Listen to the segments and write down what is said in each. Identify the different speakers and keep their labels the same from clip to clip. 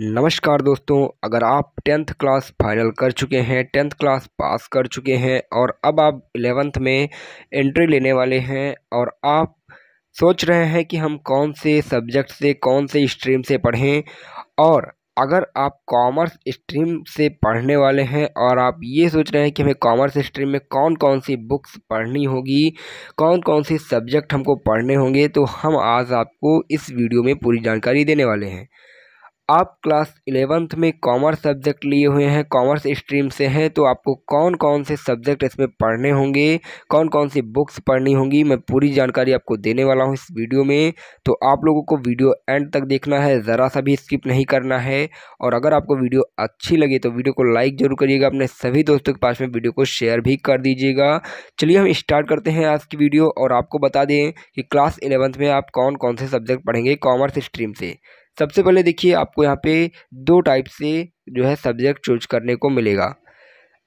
Speaker 1: नमस्कार दोस्तों अगर आप टेंथ क्लास फाइनल कर चुके हैं टेंथ क्लास पास कर चुके हैं और अब आप एलेवेंथ में एंट्री लेने वाले हैं और आप सोच रहे हैं कि हम कौन से सब्जेक्ट से कौन से स्ट्रीम से पढ़ें और अगर आप कॉमर्स स्ट्रीम से पढ़ने वाले हैं और आप ये सोच रहे हैं कि हमें कॉमर्स स्ट्रीम में कौन कौन सी बुक्स पढ़नी होगी कौन कौन से सब्जेक्ट हमको पढ़ने होंगे तो हम आज आपको इस वीडियो में पूरी जानकारी देने वाले हैं आप क्लास इलेवेंथ में कॉमर्स सब्जेक्ट लिए हुए हैं कॉमर्स स्ट्रीम से हैं तो आपको कौन कौन से सब्जेक्ट इसमें पढ़ने होंगे कौन कौन सी बुक्स पढ़नी होंगी मैं पूरी जानकारी आपको देने वाला हूं इस वीडियो में तो आप लोगों को वीडियो एंड तक देखना है ज़रा सा भी स्किप नहीं करना है और अगर आपको वीडियो अच्छी लगे तो वीडियो को लाइक ज़रूर करिएगा अपने सभी दोस्तों के पास में वीडियो को शेयर भी कर दीजिएगा चलिए हम स्टार्ट करते हैं आज की वीडियो और आपको बता दें कि क्लास इलेवंथ में आप कौन कौन से सब्जेक्ट पढ़ेंगे कॉमर्स स्ट्रीम से सबसे पहले देखिए आपको यहाँ पे दो टाइप से जो है सब्जेक्ट चूज करने को मिलेगा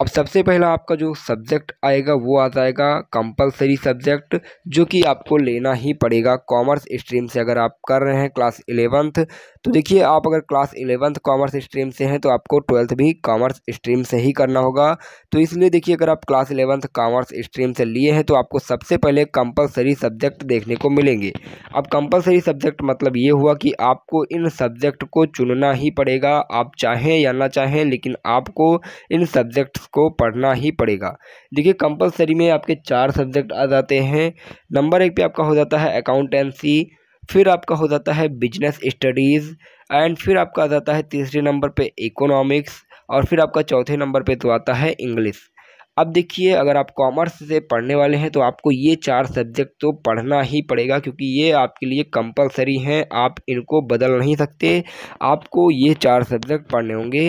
Speaker 1: अब सबसे पहला आपका जो सब्जेक्ट आएगा वो आ जाएगा कंपलसरी सब्जेक्ट जो कि आपको लेना ही पड़ेगा कॉमर्स स्ट्रीम से अगर आप कर रहे हैं क्लास इलेवंथ तो देखिए आप अगर क्लास इलेवंथ कॉमर्स स्ट्रीम से हैं तो आपको ट्वेल्थ भी कॉमर्स स्ट्रीम से ही करना होगा तो इसलिए देखिए अगर आप क्लास इलेवंथ कॉमर्स स्ट्रीम से लिए हैं तो आपको सबसे पहले कंपलसरी सब्जेक्ट देखने को मिलेंगे अब कंपलसरी सब्जेक्ट मतलब ये हुआ कि आपको इन सब्जेक्ट को चुनना ही पड़ेगा आप चाहें या ना चाहें लेकिन आपको इन सब्जेक्ट्स को पढ़ना ही पड़ेगा देखिए कंपलसरी में आपके चार सब्जेक्ट आ जाते हैं नंबर एक पे आपका हो जाता है अकाउंटेंसी फिर आपका हो जाता है बिजनेस स्टडीज़ एंड फिर आपका आ जाता है तीसरे नंबर पे इकोनॉमिक्स और फिर आपका चौथे नंबर पे तो आता है इंग्लिश अब देखिए अगर आप कॉमर्स से पढ़ने वाले हैं तो आपको ये चार सब्जेक्ट तो पढ़ना ही पड़ेगा क्योंकि ये आपके लिए कंपलसरी हैं आप इनको बदल नहीं सकते आपको ये चार सब्जेक्ट पढ़ने होंगे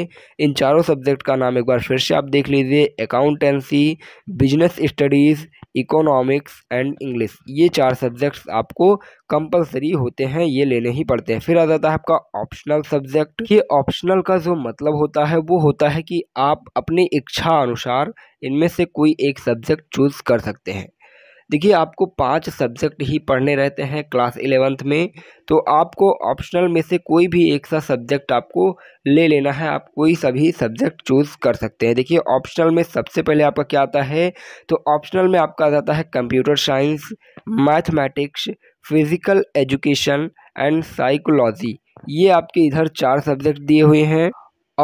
Speaker 1: इन चारों सब्जेक्ट का नाम एक बार फिर से आप देख लीजिए accountancy business studies economics and English ये चार सब्जेक्ट्स आपको कंपलसरी होते हैं ये लेने ही पड़ते हैं फिर आ जाता है आपका ऑप्शनल सब्जेक्ट ये ऑप्शनल का जो मतलब होता है वो होता है कि आप अपनी इच्छा अनुसार इनमें से कोई एक सब्जेक्ट चूज कर सकते हैं देखिए आपको पांच सब्जेक्ट ही पढ़ने रहते हैं क्लास इलेवेंथ में तो आपको ऑप्शनल में से कोई भी एक सा सब्जेक्ट आपको ले लेना है आप कोई सभी सब्जेक्ट चूज़ कर सकते हैं देखिए ऑप्शनल में सबसे पहले आपका क्या आता है तो ऑप्शनल में आपका आ जाता है computer science mathematics physical education and psychology ये आपके इधर चार सब्जेक्ट दिए हुए हैं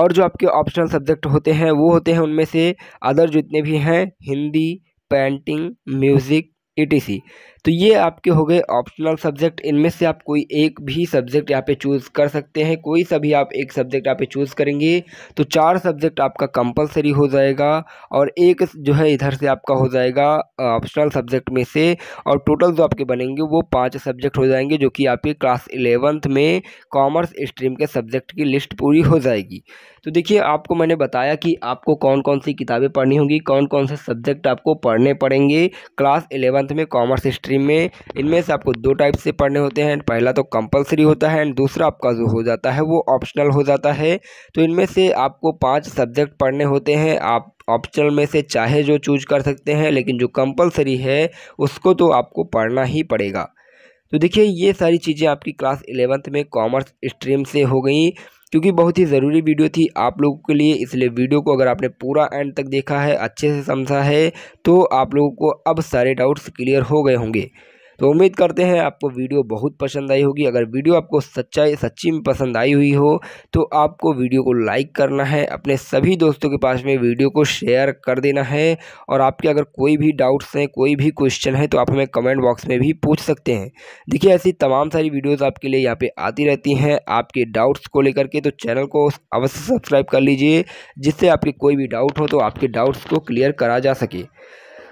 Speaker 1: और जो आपके ऑप्शनल सब्जेक्ट होते हैं वो होते हैं उनमें से अदर जितने भी हैं हिंदी पेंटिंग म्यूज़िक etc तो ये आपके हो गए ऑप्शनल सब्जेक्ट इनमें से आप कोई एक भी सब्जेक्ट यहाँ पे चूज़ कर सकते हैं कोई सा भी आप एक सब्जेक्ट यहाँ पे चूज़ करेंगे तो चार सब्जेक्ट आपका कंपलसरी हो जाएगा और एक जो है इधर से आपका हो जाएगा ऑप्शनल सब्जेक्ट में से और टोटल जो आपके बनेंगे वो पाँच सब्जेक्ट हो जाएंगे जो कि आपके क्लास इलेवंथ में कॉमर्स स्ट्रीम के सब्जेक्ट की लिस्ट पूरी हो जाएगी तो देखिए आपको मैंने बताया कि आपको कौन कौन सी किताबें पढ़नी होंगी कौन कौन से सब्जेक्ट आपको पढ़ने पड़ेंगे क्लास इलेवंथ में कॉमर्स स्ट्रीम थ्री में इनमें से आपको दो टाइप से पढ़ने होते हैं पहला तो कंपलसरी होता है एंड दूसरा आपका जो हो जाता है वो ऑप्शनल हो जाता है तो इनमें से आपको पाँच सब्जेक्ट पढ़ने होते हैं आप ऑप्शनल में से चाहे जो चूज कर सकते हैं लेकिन जो कंपलसरी है उसको तो आपको पढ़ना ही पड़ेगा तो देखिए ये सारी चीज़ें आपकी क्लास इलेवंथ में कॉमर्स स्ट्रीम से हो गई क्योंकि बहुत ही ज़रूरी वीडियो थी आप लोगों के लिए इसलिए वीडियो को अगर आपने पूरा एंड तक देखा है अच्छे से समझा है तो आप लोगों को अब सारे डाउट्स क्लियर हो गए होंगे तो उम्मीद करते हैं आपको वीडियो बहुत पसंद आई होगी अगर वीडियो आपको सच्चाई सच्ची में पसंद आई हुई हो तो आपको वीडियो को लाइक करना है अपने सभी दोस्तों के पास में वीडियो को शेयर कर देना है और आपके अगर कोई भी डाउट्स हैं कोई भी क्वेश्चन है तो आप हमें कमेंट बॉक्स में भी पूछ सकते हैं देखिए ऐसी तमाम सारी वीडियोज़ आपके लिए यहाँ पर आती रहती हैं आपके डाउट्स को लेकर के तो चैनल को अवश्य सब्सक्राइब कर लीजिए जिससे आपके कोई भी डाउट हो तो आपके डाउट्स को क्लियर करा जा सके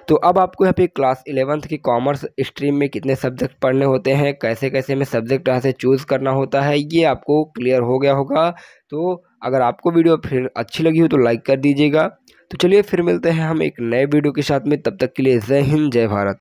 Speaker 1: तो अब आपको यहाँ पे क्लास इलेवंथ की कॉमर्स स्ट्रीम में कितने सब्जेक्ट पढ़ने होते हैं कैसे कैसे में सब्जेक्ट यहाँ से चूज़ करना होता है ये आपको क्लियर हो गया होगा तो अगर आपको वीडियो फिर अच्छी लगी हो तो लाइक कर दीजिएगा तो चलिए फिर मिलते हैं हम एक नए वीडियो के साथ में तब तक के लिए जय हिंद जय भारत